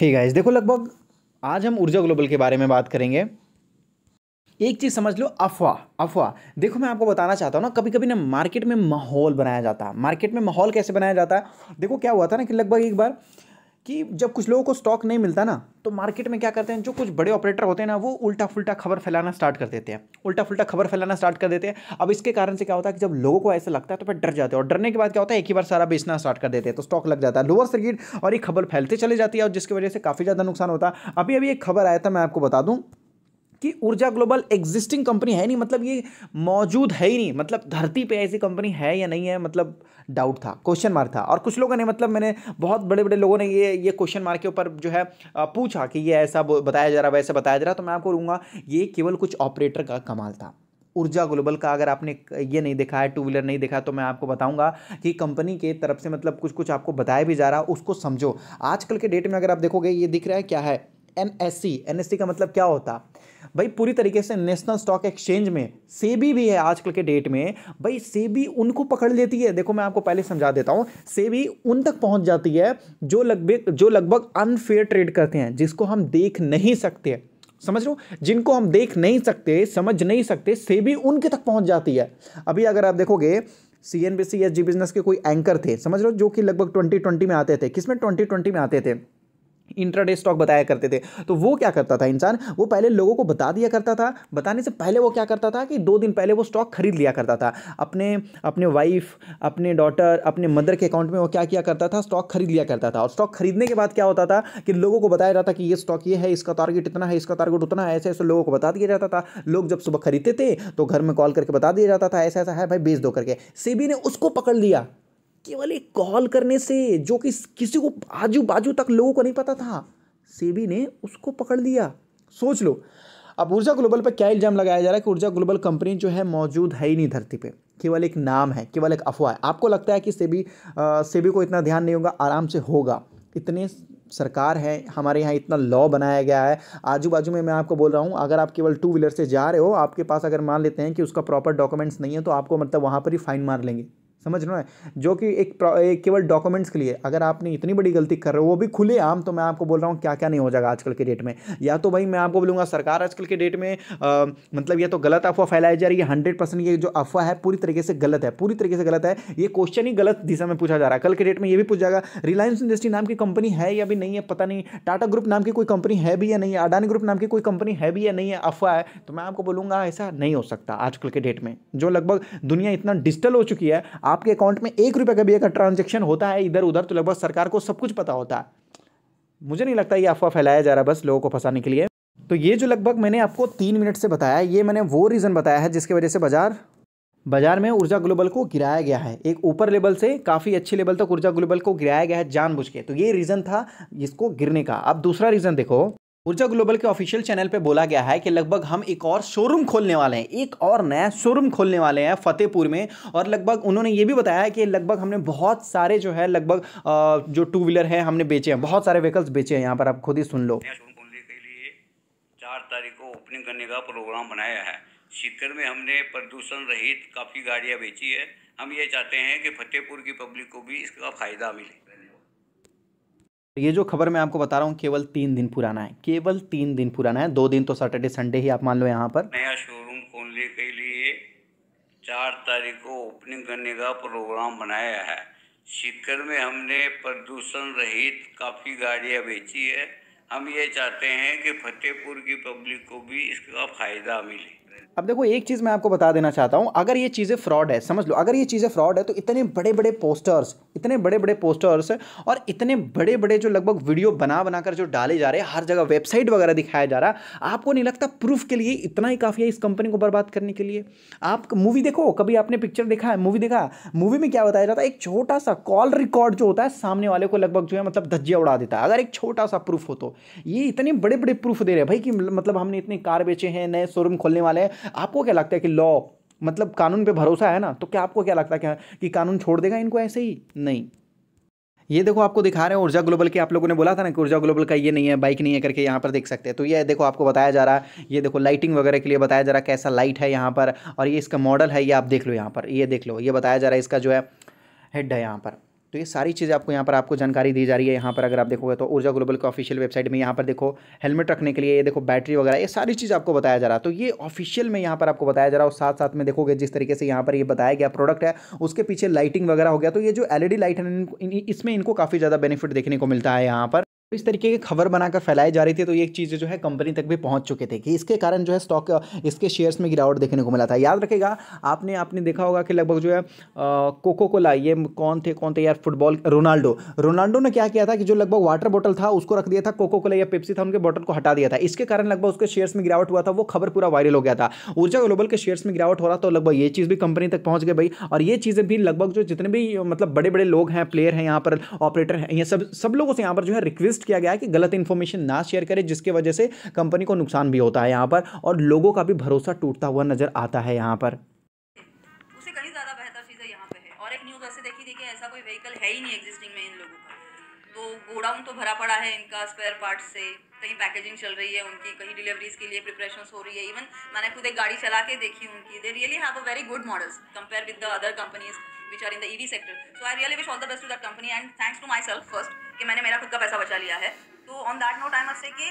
Hey guys देखो लगभग आज हम ऊर्जा ग्लोबल के बारे में बात करेंगे एक चीज़ समझ लो अफवाह अफवाह देखो मैं आपको बताना चाहता हूँ ना कभी कभी ना मार्केट में माहौल बनाया जाता है मार्केट में माहौल कैसे बनाया जाता है देखो क्या हुआ था ना कि लगभग एक बार कि जब कुछ लोगों को स्टॉक नहीं मिलता ना तो मार्केट में क्या करते हैं जो कुछ बड़े ऑपरेटर होते हैं ना वो उल्टा फुल्टा खबर फैलाना स्टार्ट कर देते हैं उल्टा फुल्टा खबर फैलाना स्टार्ट कर देते हैं अब इसके कारण से क्या होता है कि जब लोगों को ऐसा लगता है तो फिर डर जाते हैं और डरने के बाद क्या होता है एक ही बार सारा बेचना स्टार्ट कर देते हैं तो स्टॉक लग जाता है लोअर सर्किट और ये खबर फैलते चले जाती है और जिसकी वजह से काफ़ी ज़्यादा नुकसान होता है अभी अभी एक खबर आया था मैं आपको बता दूँ कि ऊर्जा ग्लोबल एग्जिस्टिंग कंपनी है नहीं मतलब ये मौजूद है ही नहीं मतलब धरती पे ऐसी कंपनी है या नहीं है मतलब डाउट था क्वेश्चन मार्क था और कुछ लोगों ने मतलब मैंने बहुत बड़े बड़े लोगों ने ये ये क्वेश्चन मार्क के ऊपर जो है पूछा कि ये ऐसा बताया जा रहा वैसा बताया जा रहा तो मैं आपको रूँगा ये केवल कुछ ऑपरेटर का कमाल था ऊर्जा ग्लोबल का अगर आपने ये नहीं देखा है टू व्हीलर नहीं देखा तो मैं आपको बताऊंगा कि कंपनी के तरफ से मतलब कुछ कुछ आपको बताया भी जा रहा उसको समझो आजकल के डेट में अगर आप देखोगे ये दिख रहा है क्या है N S C N S C का मतलब क्या होता भाई पूरी तरीके से नेशनल स्टॉक एक्सचेंज में सेबी भी है आजकल के डेट में भाई सेबी उनको पकड़ लेती है देखो मैं आपको पहले समझा देता हूँ सेबी उन तक पहुँच जाती है जो लगभग जो लगभग अनफेयर ट्रेड करते हैं जिसको हम देख नहीं सकते समझ लो जिनको हम देख नहीं सकते समझ नहीं सकते सेबी उनके तक पहुँच जाती है अभी अगर आप देखोगे C N B C S G business के कोई एंकर थे समझ लो जो कि लगभग ट्वेंटी ट्वेंटी में आते थे किस में ट्वेंटी ट्वेंटी में आते थे इंट्राडे स्टॉक बताया करते थे तो वो क्या करता था इंसान वो पहले लोगों को बता दिया करता था बताने से पहले वो क्या करता था कि दो दिन पहले वो स्टॉक खरीद लिया करता था अपने अपने वाइफ अपने डॉटर अपने मदर के अकाउंट में वो क्या किया करता था स्टॉक खरीद लिया करता था और स्टॉक खरीदने के बाद क्या होता था कि लोगों को बताया जाता कि ये स्टॉक ये है इसका टारगेट इतना है इसका टारगेट उतना है ऐसे ऐसे लोगों को बता दिया जाता था लोग जब सुबह खरीदते थे तो घर में कॉल करके बता दिया जाता था ऐसा ऐसा है भाई बेच दो करके सेबी ने उसको पकड़ लिया केवल एक कॉल करने से जो कि किसी को आजू बाजू तक लोगों को नहीं पता था सेबी ने उसको पकड़ लिया सोच लो अब ऊर्जा ग्लोबल पर क्या इल्ज़ाम लगाया जा रहा है कि ऊर्जा ग्लोबल कंपनी जो है मौजूद है ही नहीं धरती पे केवल एक नाम है केवल एक अफवाह है आपको लगता है कि सेबी आ, सेबी को इतना ध्यान नहीं होगा आराम से होगा इतने सरकार है हमारे यहाँ इतना लॉ बनाया गया है आजू बाजू में मैं आपको बोल रहा हूँ अगर आप केवल टू व्हीलर से जा रहे हो आपके पास अगर मान लेते हैं कि उसका प्रॉपर डॉक्यूमेंट्स नहीं है तो आपको मतलब वहाँ पर ही फ़ाइन मार लेंगे समझ रहे हो जो कि एक, एक केवल डॉक्यूमेंट्स के लिए अगर आपने इतनी बड़ी गलती कर रहे हो वो भी खुले आम तो मैं आपको बोल रहा हूँ क्या क्या नहीं हो जाएगा आजकल के डेट में या तो भाई मैं आपको बोलूँगा सरकार आजकल के डेट में आ, मतलब या तो गलत अफवाह फैलाई जा रही है हंड्रेड परसेंट ये जो अफवाह है पूरी तरीके से गलत है पूरी तरीके से गलत है ये क्वेश्चन ही गलत दिशा में पूछा जा रहा है कल के डेट में ये भी पूछ जाएगा रिलायंस इंडस्ट्री नाम की कंपनी है या भी नहीं है पता नहीं टाटा ग्रुप नाम की कोई कंपनी है भी या नहीं है अडानी ग्रुप नाम की कोई कंपनी है भी या नहीं है अफवाह है तो मैं आपको बोलूँगा ऐसा नहीं हो सकता आजकल के डेट में जो लगभग दुनिया इतना डिजिटल हो चुकी है आपके अकाउंट में एक रुपये का भी अगर ट्रांजेक्शन होता है इधर उधर तो लगभग सरकार को सब कुछ पता होता है मुझे नहीं लगता ये अफवाह फैलाया जा रहा बस लोगों को फंसाने के लिए तो ये जो लगभग मैंने आपको तीन मिनट से बताया ये मैंने वो रीज़न बताया है जिसकी वजह से बाजार बाजार में ऊर्जा ग्लोबल को गिराया गया है एक ऊपर लेवल से काफ़ी अच्छे लेवल तक ऊर्जा ग्लोबल को गिराया गया है जानबूझ के तो ये रीज़न था इसको गिरने का अब दूसरा रीज़न देखो ऊर्जा ग्लोबल के ऑफिशियल चैनल पे बोला गया है कि लगभग हम एक और शोरूम खोलने वाले हैं एक और नया शोरूम खोलने वाले हैं फतेहपुर में और लगभग उन्होंने ये भी बताया है कि लगभग हमने बहुत सारे जो है लगभग जो टू व्हीलर है हमने बेचे हैं बहुत सारे व्हीकल्स बेचे हैं यहाँ पर आप खुद ही सुन लो के लिए चार तारीख को ओपनिंग करने का प्रोग्राम बनाया है सीकर में हमने प्रदूषण रहित काफ़ी गाड़ियाँ बेची है हम ये चाहते हैं कि फतेहपुर की पब्लिक को भी इसका फ़ायदा मिले तो ये जो खबर मैं आपको बता रहा हूँ केवल तीन दिन पुराना है केवल तीन दिन पुराना है दो दिन तो सैटरडे संडे ही आप मान लो यहाँ पर नया शोरूम खोलने के लिए चार तारीख को ओपनिंग करने का प्रोग्राम बनाया है सीकर में हमने प्रदूषण रहित काफ़ी गाड़ियाँ बेची है हम ये चाहते हैं कि फतेहपुर की पब्लिक को भी इसका फ़ायदा मिले अब देखो एक चीज़ मैं आपको बता देना चाहता हूँ अगर ये चीज़ें फ्रॉड है समझ लो अगर ये चीज़ें फ्रॉड है तो इतने बड़े बड़े पोस्टर्स इतने बड़े बड़े पोस्टर्स और इतने बड़े बड़े जो लगभग वीडियो बना बना कर जो डाले जा रहे हैं हर जगह वेबसाइट वगैरह दिखाया जा रहा है आपको नहीं लगता प्रूफ के लिए इतना ही काफ़ी है इस कंपनी को बर्बाद करने के लिए आप मूवी देखो कभी आपने पिक्चर देखा है मूवी देखा मूवी में क्या बताया जाता है एक छोटा सा कॉल रिकॉर्ड जो होता है सामने वाले को लगभग जो है मतलब धज्जिया उड़ा देता है अगर एक छोटा सा प्रूफ हो तो ये इतने बड़े बड़े प्रूफ दे रहे हैं भाई कि मतलब हमने इतने कार बेचे हैं नए शोरूम खोलने वाले मैंने आपको क्या लगता है कि लॉ मतलब कानून पे भरोसा है ना तो क्या आपको क्या लगता है कि कानून छोड़ देगा इनको ऐसे ही नहीं ये देखो आपको दिखा रहे हैं ऊर्जा ग्लोबल के आप लोगों ने बोला था ना कि ऊर्जा ग्लोबल का ये नहीं है बाइक नहीं है करके यहाँ पर देख सकते हैं तो ये देखो आपको बताया जा रहा है ये देखो लाइटिंग वगैरह के लिए बताया जा रहा है कैसा लाइट है यहाँ पर और ये इसका मॉडल है ये आप देख लो यहाँ पर ये देख लो ये बताया जा रहा है इसका जो है हेड है यहाँ पर तो ये सारी चीज़ें आपको यहाँ पर आपको जानकारी दी जा रही है यहाँ पर अगर आप देखोगे तो ऊर्जा ग्लोबल के ऑफिशियल वेबसाइट में यहाँ पर देखो हेलमेट रखने के लिए ये देखो बैटरी वगैरह ये सारी चीज़ आपको बताया जा रहा है तो ये ऑफिशियल में यहाँ पर आपको बताया जा रहा है और साथ साथ में देखोगे जिस तरीके से यहाँ पर ये बताया गया प्रोडक्ट है उसके पीछे लाइटिंग वगैरह हो गया तो ये जो एलईडी लाइट है इसमें इनको काफ़ी ज़्यादा बेनिफिट देखने को मिलता है यहाँ पर तो इस तरीके की खबर बनाकर फैलाई जा रही थी तो ये एक चीज़ जो है कंपनी तक भी पहुंच चुके थे कि इसके कारण जो है स्टॉक इसके शेयर्स में गिरावट देखने को मिला था याद रखेगा आपने आपने देखा होगा कि लगभग जो है कोको कोला ये कौन थे कौन थे यार फुटबॉल रोनाल्डो रोनाल्डो ने क्या किया था कि जो लगभग वाटर बॉटल था उसको रख दिया था कोको कोला या पेप्सी था उनके बॉटल को हटा दिया था इसके कारण लगभग उसके शेयर्स में गिरावट हुआ था वो खबर पूरा वायरल हो गया था ऊर्जा ग्लोबल के शेयर्स में गिरावट हो रहा तो लगभग ये चीज़ भी कंपनी तक पहुँच गई भाई और ये चीज़ें भी लगभग जो जितने भी मतलब बड़े बड़े लोग हैं प्लेयर हैं यहाँ पर ऑपरेटर हैं ये सब सब लोगों से यहाँ पर जो है रिक्वेस्ट लिस्ट किया गया है कि गलत इन्फॉर्मेशन ना शेयर करें जिसके वजह से कंपनी को नुकसान भी होता है यहाँ पर और लोगों का भी भरोसा टूटता हुआ नजर आता है यहाँ पर तो गोडाउन तो भरा पड़ा है इनका स्पेयर पार्ट से कहीं पैकेजिंग चल रही है उनकी कहीं डिलीवरीज के लिए प्रिपरेशन हो रही है इवन मैंने खुद एक गाड़ी चला के देखी उनकी they really have a very good models compare with the other companies which are in the EV sector so I really wish all the best to that company and thanks to myself first कि मैंने मेरा खुद का पैसा बचा लिया है तो on that note I must say कि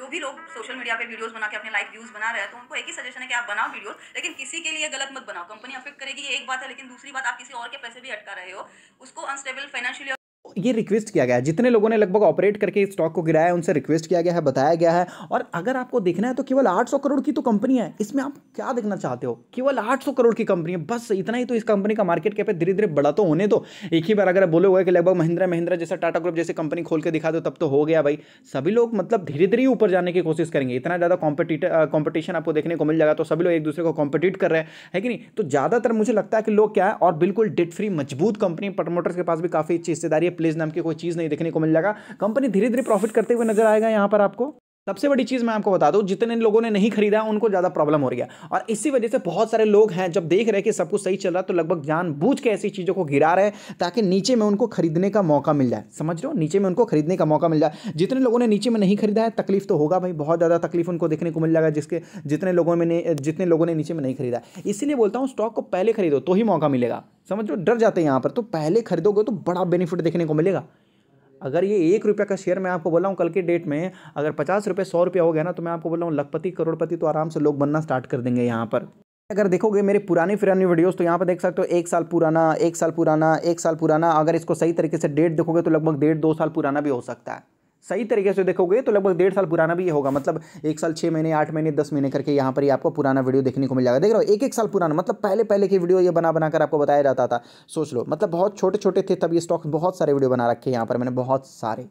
जो भी लोग सोशल मीडिया पे वीडियोस बना के अपने लाइक व्यूज बना रहे हैं तो उनको एक ही सजेशन है कि आप बनाओ वीडियोस लेकिन किसी के लिए गलत मत बनाओ कंपनी अफेक्ट करेगी ये एक बात है लेकिन दूसरी बात आप किसी और के पैसे भी अटका रहे हो उसको अनस्टेबल फाइनेंशियली ये रिक्वेस्ट किया गया है जितने लोगों ने लगभग ऑपरेट करके इस स्टॉक को गिराया है उनसे रिक्वेस्ट किया गया है बताया गया है और अगर आपको देखना है तो केवल 800 करोड़ की तो कंपनी है इसमें आप क्या देखना चाहते हो केवल 800 करोड़ की कंपनी है बस इतना ही तो इस कंपनी का मार्केट कैप है धीरे धीरे बड़ा तो होने दो तो। एक ही बार अगर बोले हुए कि लगभग महिंद्रा महिंद्रा जैसे टाटा ग्रुप जैसे कंपनी खोल के दिखा दो तब तो हो गया भाई सभी लोग मतलब धीरे धीरे ऊपर जाने की कोशिश करेंगे इतना ज़्यादा कॉम्पिटिट कॉम्पिटिशन आपको देखने को मिल जाएगा तो सभी लोग एक दूसरे को कॉम्पिटिट कर रहे हैं है कि नहीं तो ज़्यादातर मुझे लगता है कि लोग क्या है और बिल्कुल डेट फ्री मजबूत कंपनी प्रमोटर्स के पास भी काफ़ी अच्छी हिस्सेदारी प्लेस नाम की कोई चीज़ नहीं देखने को मिल जाएगा कंपनी धीरे धीरे प्रॉफिट करते हुए नजर आएगा यहां पर आपको सबसे बड़ी चीज़ मैं आपको बता दूं जितने लोगों ने नहीं खरीदा उनको ज़्यादा प्रॉब्लम हो गया और इसी वजह से बहुत सारे लोग हैं जब देख रहे हैं कि सब कुछ सही चल रहा है तो लगभग जानबूझ के ऐसी चीज़ों को गिरा रहे हैं ताकि नीचे में उनको खरीदने का मौका मिल जाए समझ रहे हो नीचे में उनको खरीदने का मौका मिल जाए जितने लोगों ने नीचे में नहीं खरीदा है तकलीफ तो होगा भाई बहुत ज़्यादा तकलीफ उनको देखने को मिल जाएगा जिसके जितने लोगों में जितने लोगों ने नीचे में नहीं खरीदा इसीलिए बोलता हूँ स्टॉक को पहले खरीदो तो ही मौका मिलेगा समझ लो डर जाते हैं यहाँ पर तो पहले खरीदोगे तो बड़ा बेनिफिट देखने को मिलेगा अगर ये एक रुपया का शेयर मैं आपको बोला हूँ कल के डेट में अगर पचास रुपये सौ रुपया हो गया ना तो मैं आपको बोला हूँ लखपति करोड़पति तो आराम से लोग बनना स्टार्ट कर देंगे यहाँ पर अगर देखोगे मेरे पुरानी पुरानी वीडियोस तो यहाँ पर देख सकते हो एक साल पुराना एक साल पुराना एक साल पुराना अगर इसको सही तरीके से डेट देखोगे तो लगभग डेढ़ दो साल पुराना भी हो सकता है सही तरीके से देखोगे तो लगभग डेढ़ साल पुराना भी ये होगा मतलब एक साल छः महीने आठ महीने दस महीने करके यहाँ पर ही आपको पुराना वीडियो देखने को मिल जाएगा देख रहे हो एक एक साल पुराना मतलब पहले पहले की वीडियो ये बना बनाकर आपको बताया जाता था सोच लो मतलब बहुत छोटे छोटे थे तब ये स्टॉक बहुत सारे वीडियो बना रखे यहाँ पर मैंने बहुत सारे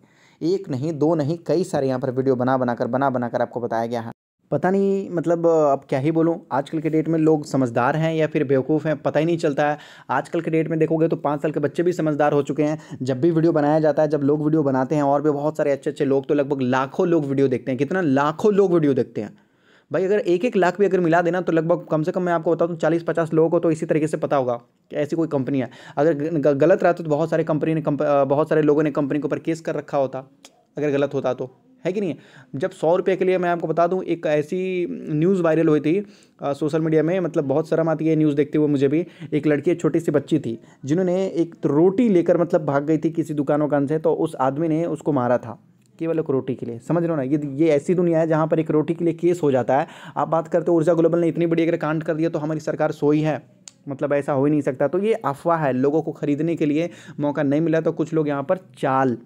एक नहीं दो नहीं कई सारे यहाँ पर वीडियो बना बनाकर बना बनाकर आपको बताया गया है पता नहीं मतलब अब क्या ही बोलूँ आजकल के डेट में लोग समझदार हैं या फिर बेवकूफ़ हैं पता ही नहीं चलता है आजकल के डेट में देखोगे तो पाँच साल के बच्चे भी समझदार हो चुके हैं जब भी वीडियो बनाया जाता है जब लोग वीडियो बनाते हैं और भी बहुत सारे अच्छे अच्छे लोग तो लगभग लाखों लोग वीडियो देखते हैं कितना लाखों लोग वीडियो देखते हैं भाई अगर एक एक लाख भी अगर मिला देना तो लगभग कम से कम मैं आपको बताऊँ तो चालीस पचास लोगों को तो इसी तरीके से पता होगा कि ऐसी कोई कंपनी है अगर गलत रहा तो बहुत सारे कंपनी ने बहुत सारे लोगों ने कंपनी के ऊपर केस कर रखा होता अगर गलत होता तो है कि नहीं जब सौ रुपये के लिए मैं आपको बता दूँ एक ऐसी न्यूज़ वायरल हुई थी सोशल मीडिया में मतलब बहुत शर्म आती है न्यूज़ देखते हुए मुझे भी एक लड़की एक छोटी सी बच्ची थी जिन्होंने एक रोटी लेकर मतलब भाग गई थी किसी दुकान वकान से तो उस आदमी ने उसको मारा था केवल एक रोटी के लिए समझ लो ना ये ये ऐसी दुनिया है जहाँ पर एक रोटी के लिए केस हो जाता है आप बात करते हो ऊर्जा ग्लोबल ने इतनी बड़ी अगर कांड कर दिया तो हमारी सरकार सोई है मतलब ऐसा हो ही नहीं सकता तो ये अफवाह है लोगों को खरीदने के लिए मौका नहीं मिला तो कुछ लोग यहाँ पर चाल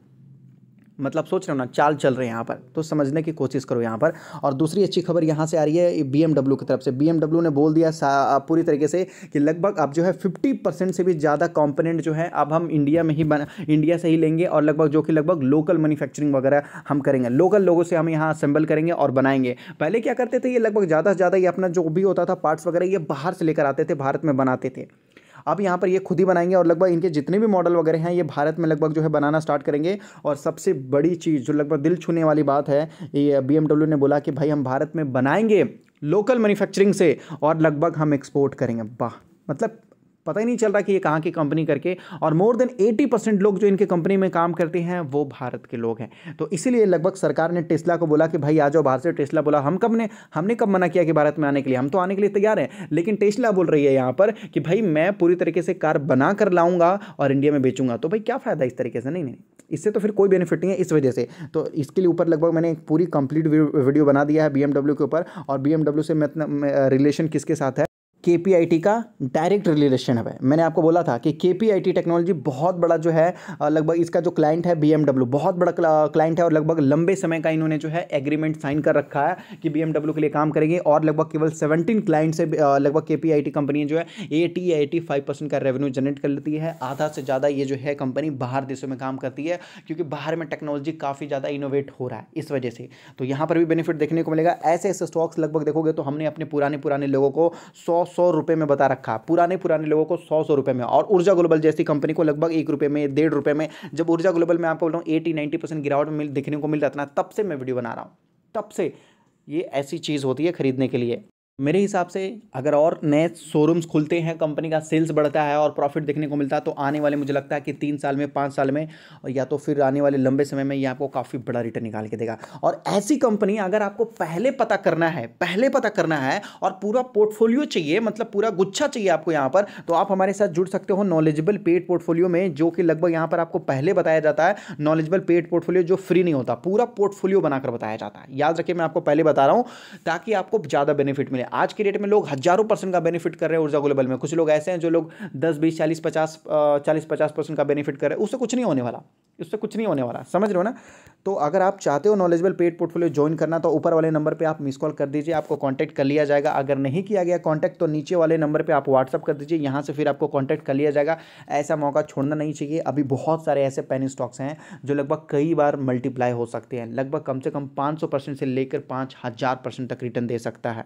मतलब सोच रहे हो ना चाल चल रहे हैं यहाँ पर तो समझने की कोशिश करो यहाँ पर और दूसरी अच्छी खबर यहाँ से आ रही है बी की तरफ से बी ने बोल दिया पूरी तरीके से कि लगभग अब जो है फिफ्टी परसेंट से भी ज़्यादा कॉम्पोनेंट जो है अब हम इंडिया में ही बना इंडिया से ही लेंगे और लगभग जो कि लगभग लोकल मैन्युफैक्चरिंग वगैरह हम करेंगे लोकल लोगों से हम यहाँ असेंबल करेंगे और बनाएंगे पहले क्या करते थे ये लगभग ज़्यादा से ज़्यादा ये अपना जो भी होता था पार्ट्स वगैरह ये बाहर से लेकर आते थे भारत में बनाते थे अब यहाँ पर ये खुद ही बनाएंगे और लगभग इनके जितने भी मॉडल वगैरह हैं ये भारत में लगभग जो है बनाना स्टार्ट करेंगे और सबसे बड़ी चीज़ जो लगभग दिल छूने वाली बात है ये बी ने बोला कि भाई हम भारत में बनाएंगे लोकल मैन्युफैक्चरिंग से और लगभग हम एक्सपोर्ट करेंगे वाह मतलब पता ही नहीं चल रहा कि ये कहाँ की कंपनी करके और मोर देन 80 परसेंट लोग जो इनके कंपनी में काम करते हैं वो भारत के लोग हैं तो इसीलिए लगभग सरकार ने टेस्ला को बोला कि भाई आ जाओ बाहर से टेस्ला बोला हम कब ने हमने कब मना किया कि भारत में आने के लिए हम तो आने के लिए तैयार हैं लेकिन टेस्ला बोल रही है यहाँ पर कि भाई मैं पूरी तरीके से कार बना कर लाऊंगा और इंडिया में बेचूंगा तो भाई क्या फ़ायदा इस तरीके से नहीं नहीं इससे तो फिर कोई बेनिफिट नहीं है इस वजह से तो इसके लिए ऊपर लगभग मैंने एक पूरी कंप्लीट वीडियो बना दिया है बी के ऊपर और बी से मैं रिलेशन किसके साथ है के का डायरेक्ट रिलेशन है मैंने आपको बोला था कि के टेक्नोलॉजी बहुत बड़ा जो है लगभग इसका जो क्लाइंट है बी बहुत बड़ा क्लाइंट है और लगभग लंबे समय का इन्होंने जो है एग्रीमेंट साइन कर रखा है कि बी के लिए काम करेंगे और लगभग केवल सेवनटीन क्लाइंट से लगभग के कंपनी जो है एटी एटी फाइव परसेंट का रेवेन्यू जनरेट कर लेती है आधा से ज़्यादा ये जो है कंपनी बाहर देशों में काम करती है क्योंकि बाहर में टेक्नोलॉजी काफ़ी ज़्यादा इनोवेट हो रहा है इस वजह से तो यहाँ पर भी बेनिफिट देखने को मिलेगा ऐसे ऐसे स्टॉक्स लगभग देखोगे तो हमने अपने पुराने पुराने लोगों को सौ सौ रुपये में बता रखा पुराने पुराने लोगों को सौ सौ रुपये में और ऊर्जा ग्लोबल जैसी कंपनी को लगभग एक रुपये में डेढ़ रुपये में जब ऊर्जा ग्लोबल में आपको बोल रहा हूँ एटी नाइन्टी परसेंट गिरावट मिल देखने को मिल जाता ना तब से मैं वीडियो बना रहा हूँ तब से ये ऐसी चीज़ होती है खरीदने के लिए मेरे हिसाब से अगर और नए शोरूम्स खुलते हैं कंपनी का सेल्स बढ़ता है और प्रॉफिट देखने को मिलता है तो आने वाले मुझे लगता है कि तीन साल में पाँच साल में या तो फिर आने वाले लंबे समय में ये आपको काफ़ी बड़ा रिटर्न निकाल के देगा और ऐसी कंपनी अगर आपको पहले पता करना है पहले पता करना है और पूरा पोर्टफोलियो चाहिए मतलब पूरा गुच्छा चाहिए आपको यहाँ पर तो आप हमारे साथ जुड़ सकते हो नॉलेजेबल पेड पोर्टफोलियो में जो कि लगभग यहाँ पर आपको पहले बताया जाता है नॉलेजेबल पेड पोर्टफोलियो जो फ्री नहीं होता पूरा पोर्टफोलियो बनाकर बताया जाता है याद रखिए मैं आपको पहले बता रहा हूँ ताकि आपको ज़्यादा बेनिफिट मिले हैं आज की डेट में लोग हज़ारों परसेंट का बेनिफिट कर रहे हैं ऊर्जा ग्लोबल में कुछ लोग ऐसे हैं जो लोग दस बीस चालीस पचास चालीस पचास परसेंट का बेनिफिट कर रहे हैं उससे कुछ नहीं होने वाला उससे कुछ नहीं होने वाला समझ रहे हो ना तो अगर आप चाहते हो नॉलेजेबल पेड पोर्टफोलियो ज्वाइन करना तो ऊपर वाले नंबर पर आप मिस कॉल कर दीजिए आपको कॉन्टैक्ट कर लिया जाएगा अगर नहीं किया गया कॉन्टैक्ट तो नीचे वाले नंबर पर आप व्हाट्सअप कर दीजिए यहाँ से फिर आपको कॉन्टैक्ट कर लिया जाएगा ऐसा मौका छोड़ना नहीं चाहिए अभी बहुत सारे ऐसे पेन स्टॉक्स हैं जो लगभग कई बार मल्टीप्लाई हो सकते हैं लगभग कम से कम पाँच से लेकर पाँच हजार परसेंट तक रिटर्न दे सकता है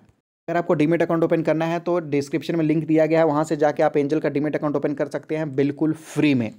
अगर आपको डीमेट अकाउंट ओपन करना है तो डिस्क्रिप्शन में लिंक दिया गया है वहाँ से जाके आप एंजल का डीमेट अकाउंट ओपन कर सकते हैं बिल्कुल फ्री में